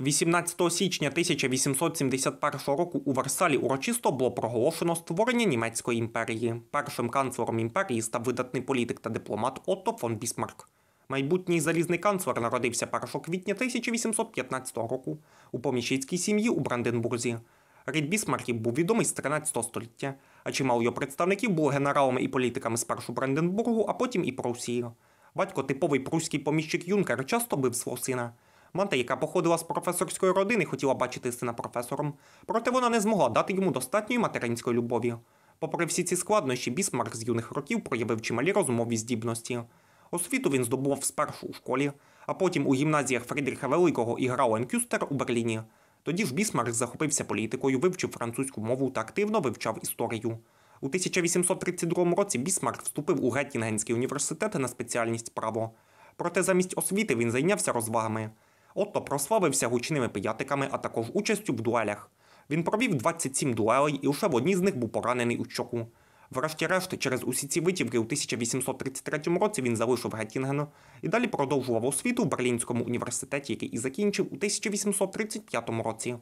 18 січня 1871 року у Версалі урочисто було проголошено створення німецької імперії. Першим канцлером імперії став видатний політик та дипломат Отто фон Бісмарк. Майбутній залізний канцлер народився 1 квітня 1815 року у поміщицькій сім'ї у Бранденбурзі. Рід Бісмарків був відомий з 13 століття, а чимало його представників були генералами і політиками спершу Бранденбургу, а потім і Прусії. Батько типовий прусський поміщик Юнкер часто бив свого сина. Манта, яка походила з професорської родини, хотіла бачити сина професором, проте вона не змогла дати йому достатньої материнської любові. Попри всі ці складнощі, Бісмарк з юних років проявив чималі розумові здібності. Освіту він здобував спершу у школі, а потім у гімназіях Фрідріха Великого і Грау Енкюстер у Берліні. Тоді ж Бісмарк захопився політикою, вивчив французьку мову та активно вивчав історію. У 1832 році Бісмарк вступив у Геттінгенський університет на спеціальність право. Проте замість освіти він зайнявся розвагами. Отто прославився гучними пиятиками, а також участю в дуелях. Він провів 27 дуелей і лише в одній з них був поранений у щоку. Врешті-решт, через усі ці витівки у 1833 році він залишив Геттінген і далі продовжував освіту в Берлінському університеті, який і закінчив у 1835 році.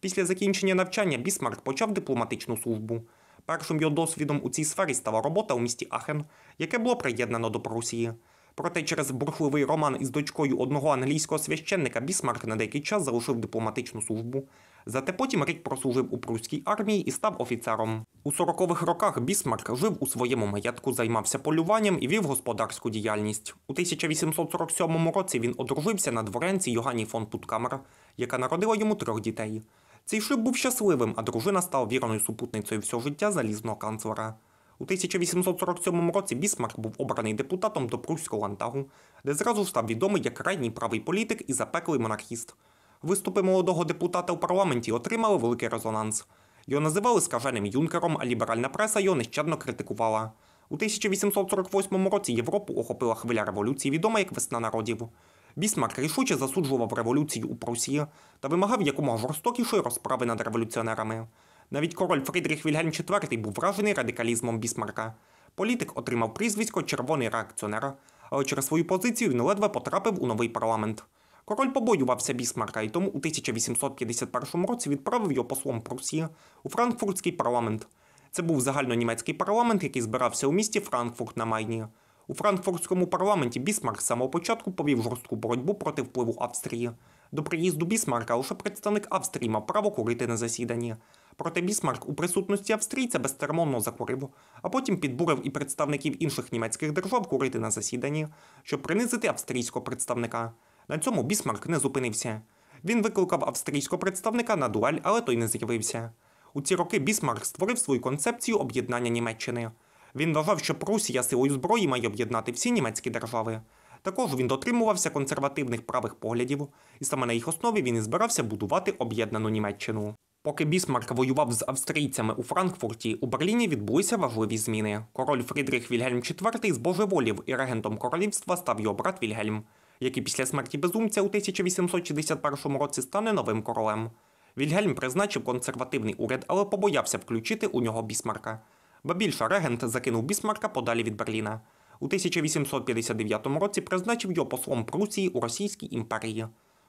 Після закінчення навчання Бісмарк почав дипломатичну службу. Першим його досвідом у цій сфері стала робота у місті Ахен, яке було приєднано до Прусії. Проте через бурхливий роман із дочкою одного англійського священника Бісмарк на деякий час залишив дипломатичну службу. Зате потім рік прослужив у прусській армії і став офіцером. У 40-х роках Бісмарк жив у своєму маєтку, займався полюванням і вів господарську діяльність. У 1847 році він одружився на дворенці Йоганні фон Путкамер, яка народила йому трьох дітей. Цей шлюб був щасливим, а дружина стала вірною супутницею всього життя залізного канцлера. У 1847 році Бісмарк був обраний депутатом до Прусського лантагу, де зразу став відомий як крайній правий політик і запеклий монархіст. Виступи молодого депутата у парламенті отримали великий резонанс. Його називали скаженим юнкером, а ліберальна преса його нещадно критикувала. У 1848 році Європу охопила хвиля революції, відома як весна народів. Бісмарк рішуче засуджував революцію у Прусії та вимагав якомога жорстокішої розправи над революціонерами. Навіть король Фрідріх Вільгельм IV був вражений радикалізмом бісмарка. Політик отримав прізвисько червоний реакціонер, але через свою позицію він ледве потрапив у новий парламент. Король побоювався бісмарка і тому у 1851 році відправив його послом Прусії у Франкфуртський парламент. Це був загальнонімецький парламент, який збирався у місті Франкфурт на Майні. У Франкфуртському парламенті Бісмарк з самого початку повів жорстку боротьбу проти впливу Австрії. До приїзду Бісмарка лише представник Австрії мав право курити на засіданні. Проте Бісмарк у присутності австрійця безцеремонно закурив, а потім підбурив і представників інших німецьких держав курити на засіданні, щоб принизити австрійського представника. На цьому Бісмарк не зупинився. Він викликав австрійського представника на дуель, але той не з'явився. У ці роки Бісмарк створив свою концепцію об'єднання Німеччини. Він вважав, що Прусія силою зброї має об'єднати всі німецькі держави. Також він дотримувався консервативних правих поглядів, і саме на їх основі він і збирався будувати об'єднану Німеччину. Поки Бісмарк воював з австрійцями у Франкфурті, у Берліні відбулися важливі зміни. Король Фрідрих Вільгельм IV збожеволів і регентом королівства став його брат Вільгельм, який після смерті безумця у 1861 році стане новим королем. Вільгельм призначив консервативний уряд, але побоявся включити у нього Бісмарка. Ба більше регент закинув Бісмарка подалі від Берліна. У 1859 році призначив його послом Прусії у Російській імперії.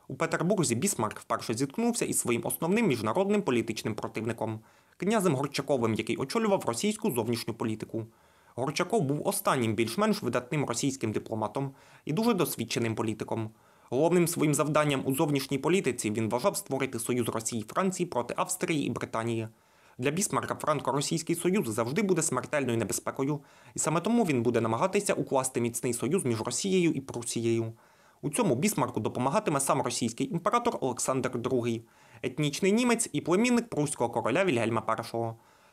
У Петербурзі Бісмарк вперше зіткнувся із своїм основним міжнародним політичним противником князем Горчаковим, який очолював російську зовнішню політику. Горчаков був останнім більш-менш видатним російським дипломатом і дуже досвідченим політиком. Головним своїм завданням у зовнішній політиці він вважав створити союз Росії і Франції проти Австрії і Британії. Для Бісмарка Франко-Російський Союз завжди буде смертельною небезпекою, і саме тому він буде намагатися укласти міцний союз між Росією і Прусією. У цьому бісмарку допомагатиме сам російський імператор Олександр II, етнічний німець і племінник прусського короля Вільгельма І.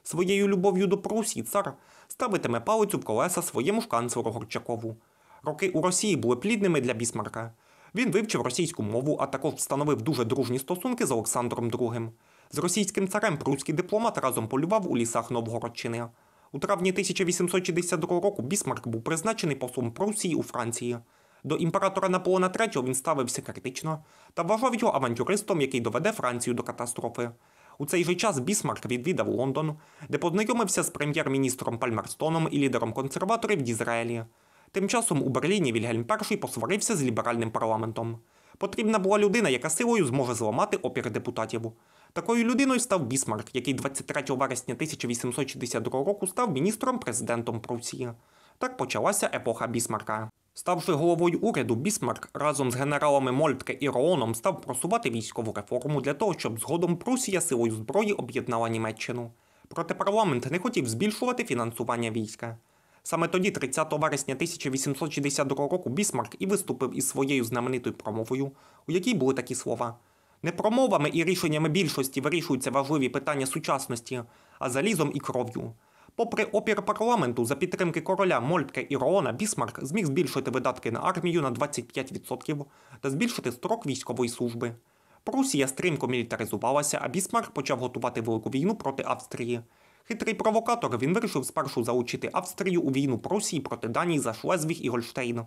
Своєю любов'ю до Прусії цар ставитиме палицю в колеса своєму ж канцлеру Горчакову. Роки у Росії були плідними для бісмарка. Він вивчив російську мову, а також встановив дуже дружні стосунки з Олександром II. З російським царем прусський дипломат разом полював у лісах Новгородчини. У травні 1862 року Бісмарк був призначений послом Прусії у Франції. До імператора Наполеона III він ставився критично та вважав його авантюристом, який доведе Францію до катастрофи. У цей же час Бісмарк відвідав Лондон, де познайомився з прем'єр-міністром Пальмерстоном і лідером консерваторів Дізраїлі. Тим часом у Берліні Вільгельм І посварився з ліберальним парламентом. Потрібна була людина, яка силою зможе зламати опір депутатів. Такою людиною став Бісмарк, який 23 вересня 1862 року став міністром президентом Прусії. Так почалася епоха Бісмарка. Ставши головою уряду, Бісмарк разом з генералами Мольтке і Рооном став просувати військову реформу для того, щоб згодом Прусія силою зброї об'єднала Німеччину. Проте парламент не хотів збільшувати фінансування війська. Саме тоді, 30 вересня 1862 року, Бісмарк і виступив із своєю знаменитою промовою, у якій були такі слова: не промовами і рішеннями більшості вирішуються важливі питання сучасності, а залізом і кров'ю. Попри опір парламенту за підтримки короля Мольтке і Роона, Бісмарк зміг збільшити видатки на армію на 25% та збільшити строк військової служби. Прусія стрімко мілітаризувалася, а Бісмарк почав готувати велику війну проти Австрії. Хитрий провокатор він вирішив спершу залучити Австрію у війну Прусії проти Данії за Шлезвіг і Гольштейн.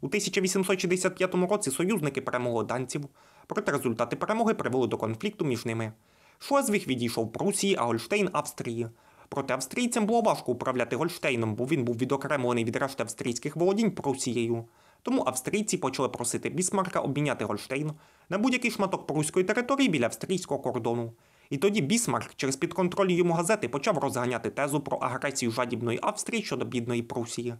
У 1865 році союзники перемогли данців, проте результати перемоги привели до конфлікту між ними. Шлезвіг відійшов Прусії, а Гольштейн Австрії. Проте австрійцям було важко управляти Гольштейном, бо він був відокремлений від решти австрійських володінь Прусією. Тому австрійці почали просити Бісмарка обміняти Гольштейн на будь-який шматок пруської території біля австрійського кордону. І тоді Бісмарк через підконтроль йому газети почав розганяти тезу про агресію жадібної Австрії щодо бідної Прусії.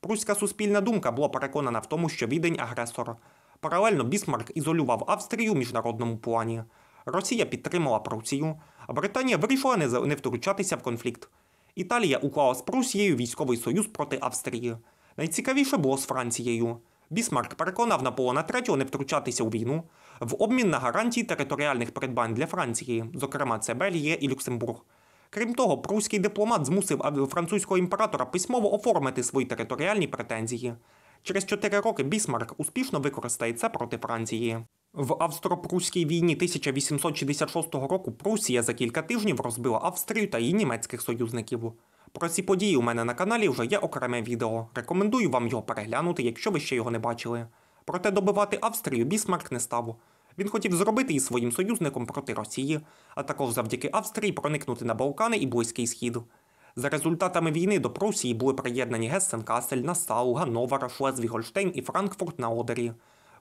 Пруська суспільна думка була переконана в тому, що відень агресор. Паралельно Бісмарк ізолював Австрію у міжнародному плані. Росія підтримала Прусію, а Британія вирішила не втручатися в конфлікт. Італія уклала з Прусією військовий союз проти Австрії. Найцікавіше було з Францією. Бісмарк переконав Наполона III не втручатися у війну в обмін на гарантії територіальних придбань для Франції, зокрема це Бельгія і Люксембург. Крім того, прусський дипломат змусив французького імператора письмово оформити свої територіальні претензії. Через чотири роки Бісмарк успішно використає це проти Франції. В австро-прусській війні 1866 року Прусія за кілька тижнів розбила Австрію та її німецьких союзників. Про ці події у мене на каналі вже є окреме відео. Рекомендую вам його переглянути, якщо ви ще його не бачили. Проте добивати Австрію Бісмарк не став. Він хотів зробити її своїм союзником проти Росії, а також завдяки Австрії проникнути на Балкани і Близький Схід. За результатами війни до Прусії були приєднані Гессен-Касель, Нассау, Гановара, Шлезві Гольштейн і Франкфурт на Одері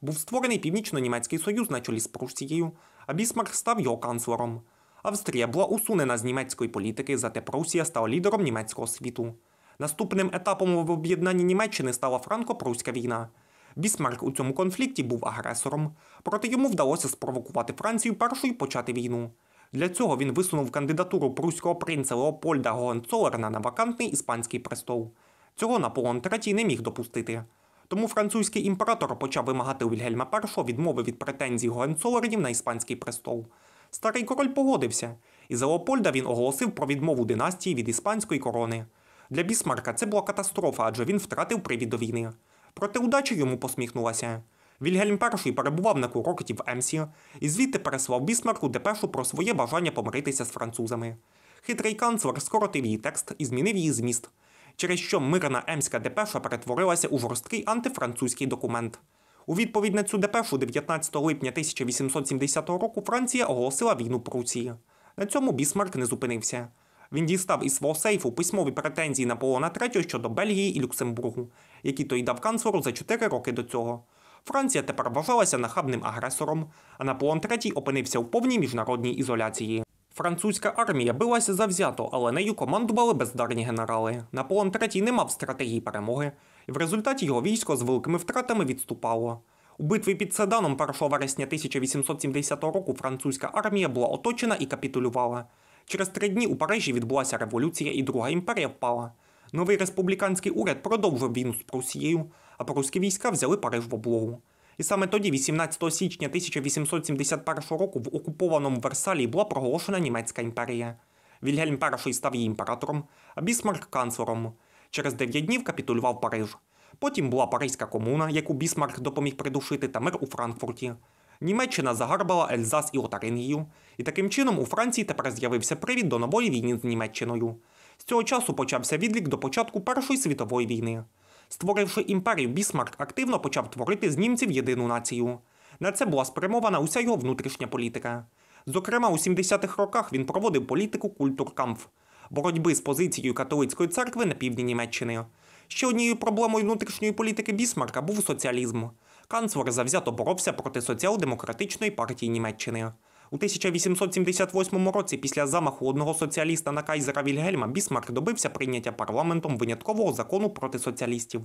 був створений Північно-Німецький Союз на чолі з Прусією, а Бісмарк став його канцлером. Австрія була усунена з німецької політики, зате Прусія стала лідером німецького світу. Наступним етапом в об'єднанні Німеччини стала Франко-Пруська війна. Бісмарк у цьому конфлікті був агресором, проте йому вдалося спровокувати Францію першою почати війну. Для цього він висунув кандидатуру пруського принца Леопольда Гогенцолерна на вакантний іспанський престол. Цього Наполеон III не міг допустити. Тому французький імператор почав вимагати у Вільгельма І відмови від претензій Гоенцолернів на іспанський престол. Старий король погодився, і за Леопольда він оголосив про відмову династії від іспанської корони. Для Бісмарка це була катастрофа, адже він втратив привід до війни. Проте удача йому посміхнулася. Вільгельм І перебував на курорті в Емсі і звідти переслав Бісмарку депешу про своє бажання помиритися з французами. Хитрий канцлер скоротив її текст і змінив її зміст через що мирна Емська депеша перетворилася у жорсткий антифранцузький документ. У відповідь на цю депешу 19 липня 1870 року Франція оголосила війну Прусії. На цьому Бісмарк не зупинився. Він дістав із свого сейфу письмові претензії Наполеона III щодо Бельгії і Люксембургу, які той дав канцлеру за 4 роки до цього. Франція тепер вважалася нахабним агресором, а Наполеон III опинився у повній міжнародній ізоляції. Французька армія билася завзято, але нею командували бездарні генерали. Наполеон III не мав стратегії перемоги, і в результаті його військо з великими втратами відступало. У битві під Седаном 1 вересня 1870 року французька армія була оточена і капітулювала. Через три дні у Парижі відбулася революція, і друга імперія впала. Новий республіканський уряд продовжив війну з Прусією, а прусські війська взяли Париж в облогу. І саме тоді, 18 січня 1871 року, в окупованому Версалії була проголошена німецька імперія. Вільгельм І став її імператором, а Бісмарк канцлером. Через дев'ять днів капітулював Париж. Потім була Паризька комуна, яку Бісмарк допоміг придушити, та мир у Франкфурті. Німеччина загарбала Ельзас і Отарингію, і таким чином у Франції тепер з'явився привід до нової війни з Німеччиною. З цього часу почався відлік до початку Першої світової війни. Створивши імперію, Бісмарк активно почав творити з німців єдину націю. На це була спрямована уся його внутрішня політика. Зокрема, у 70-х роках він проводив політику культуркамф боротьби з позицією католицької церкви на півдні Німеччини. Ще однією проблемою внутрішньої політики Бісмарка був соціалізм. Канцлер завзято боровся проти соціал-демократичної партії Німеччини. У 1878 році, після замаху одного соціаліста на Кайзера Вільгельма, Бісмарк добився прийняття парламентом виняткового закону проти соціалістів.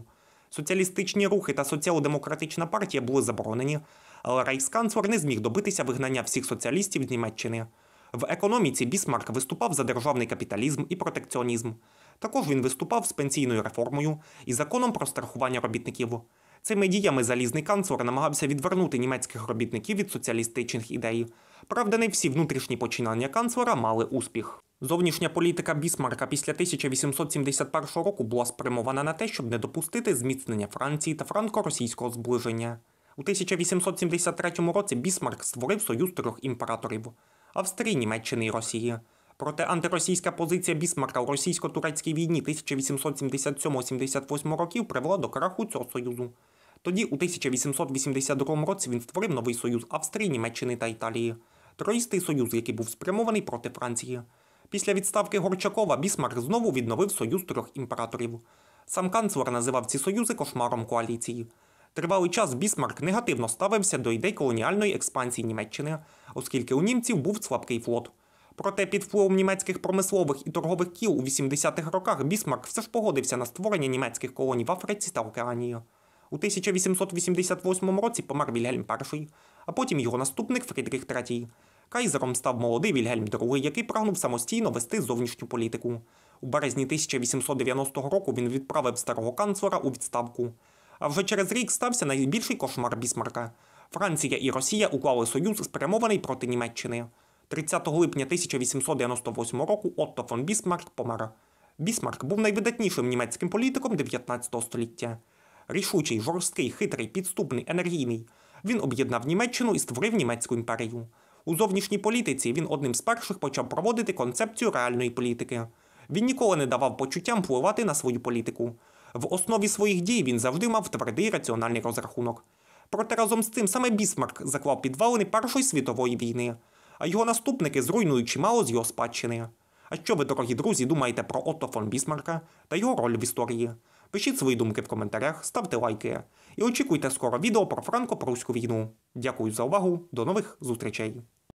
Соціалістичні рухи та соціал-демократична партія були заборонені, але рейхсканцлер не зміг добитися вигнання всіх соціалістів з Німеччини. В економіці Бісмарк виступав за державний капіталізм і протекціонізм. Також він виступав з пенсійною реформою і законом про страхування робітників. Цими діями залізний канцлер намагався відвернути німецьких робітників від соціалістичних ідей. Правда, не всі внутрішні починання канцлера мали успіх. Зовнішня політика Бісмарка після 1871 року була спрямована на те, щоб не допустити зміцнення Франції та франко-російського зближення. У 1873 році Бісмарк створив союз трьох імператорів Австрії, Німеччини і Росії. Проте антиросійська позиція Бісмарка у російсько-турецькій війні 1877-78 років привела до краху цього союзу. Тоді, у 1882 році, він створив новий союз Австрії, Німеччини та Італії. Троїстий союз, який був спрямований проти Франції. Після відставки Горчакова Бісмарк знову відновив союз трьох імператорів. Сам канцлер називав ці союзи кошмаром коаліції. Тривалий час Бісмарк негативно ставився до ідей колоніальної експансії Німеччини, оскільки у німців був слабкий флот. Проте під впливом німецьких промислових і торгових кіл у 80-х роках Бісмарк все ж погодився на створення німецьких колоній в Африці та Океанії. У 1888 році помер Вільгельм І, а потім його наступник Фрідріх III. Кайзером став молодий Вільгельм II, який прагнув самостійно вести зовнішню політику. У березні 1890 року він відправив старого канцлера у відставку. А вже через рік стався найбільший кошмар Бісмарка. Франція і Росія уклали союз, спрямований проти Німеччини. 30 липня 1898 року Отто фон Бісмарк помер. Бісмарк був найвидатнішим німецьким політиком 19 століття. Рішучий, жорсткий, хитрий, підступний, енергійний. Він об'єднав Німеччину і створив німецьку імперію. У зовнішній політиці він одним з перших почав проводити концепцію реальної політики. Він ніколи не давав почуттям впливати на свою політику. В основі своїх дій він завжди мав твердий раціональний розрахунок. Проте разом з цим саме Бісмарк заклав підвалини Першої світової війни а його наступники зруйнують чимало з його спадщини. А що ви, дорогі друзі, думаєте про Отто фон Бісмарка та його роль в історії? Пишіть свої думки в коментарях, ставте лайки і очікуйте скоро відео про франко-пруську війну. Дякую за увагу, до нових зустрічей!